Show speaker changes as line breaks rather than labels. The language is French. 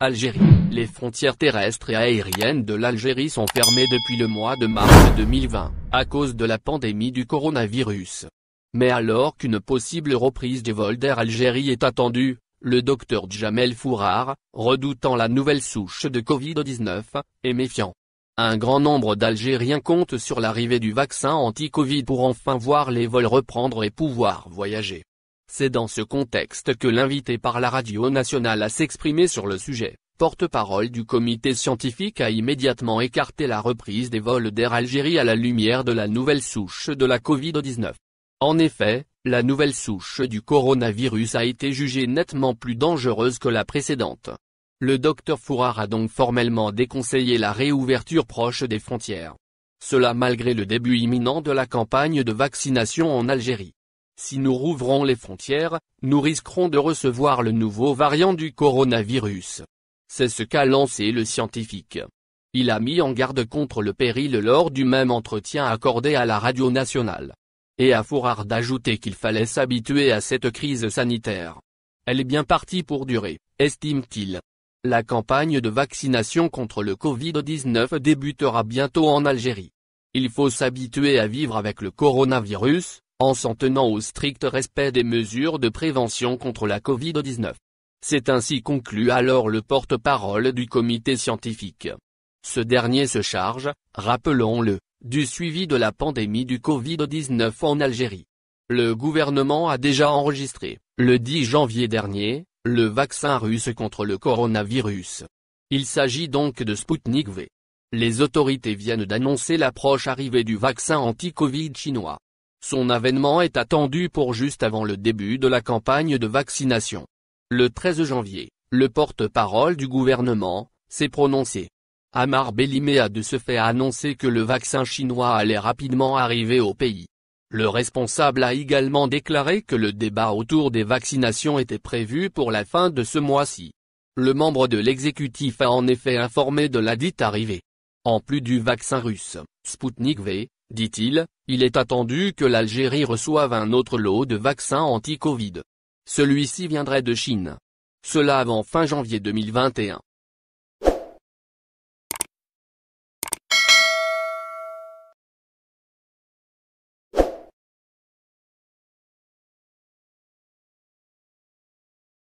Algérie. Les frontières terrestres et aériennes de l'Algérie sont fermées depuis le mois de mars 2020, à cause de la pandémie du coronavirus. Mais alors qu'une possible reprise des vols d'Air Algérie est attendue, le docteur Djamel Fourard, redoutant la nouvelle souche de Covid-19, est méfiant. Un grand nombre d'Algériens comptent sur l'arrivée du vaccin anti-Covid pour enfin voir les vols reprendre et pouvoir voyager. C'est dans ce contexte que l'invité par la radio nationale à s'exprimer sur le sujet, porte-parole du comité scientifique a immédiatement écarté la reprise des vols d'Air Algérie à la lumière de la nouvelle souche de la Covid-19. En effet, la nouvelle souche du coronavirus a été jugée nettement plus dangereuse que la précédente. Le docteur Fourard a donc formellement déconseillé la réouverture proche des frontières. Cela malgré le début imminent de la campagne de vaccination en Algérie. Si nous rouvrons les frontières, nous risquerons de recevoir le nouveau variant du coronavirus. C'est ce qu'a lancé le scientifique. Il a mis en garde contre le péril lors du même entretien accordé à la radio nationale. Et a Fourard d'ajouter qu'il fallait s'habituer à cette crise sanitaire. Elle est bien partie pour durer, estime-t-il. La campagne de vaccination contre le Covid-19 débutera bientôt en Algérie. Il faut s'habituer à vivre avec le coronavirus, en s'en tenant au strict respect des mesures de prévention contre la Covid-19. C'est ainsi conclu alors le porte-parole du comité scientifique. Ce dernier se charge, rappelons-le, du suivi de la pandémie du Covid-19 en Algérie. Le gouvernement a déjà enregistré, le 10 janvier dernier, le vaccin russe contre le coronavirus. Il s'agit donc de Sputnik V. Les autorités viennent d'annoncer l'approche arrivée du vaccin anti-Covid chinois. Son avènement est attendu pour juste avant le début de la campagne de vaccination. Le 13 janvier, le porte-parole du gouvernement, s'est prononcé. Amar Bellimé a de ce fait annoncé que le vaccin chinois allait rapidement arriver au pays. Le responsable a également déclaré que le débat autour des vaccinations était prévu pour la fin de ce mois-ci. Le membre de l'exécutif a en effet informé de la dite arrivée. En plus du vaccin russe, Sputnik V, dit-il, il est attendu que l'Algérie reçoive un autre lot de vaccins anti-Covid. Celui-ci viendrait de Chine. Cela avant fin janvier 2021.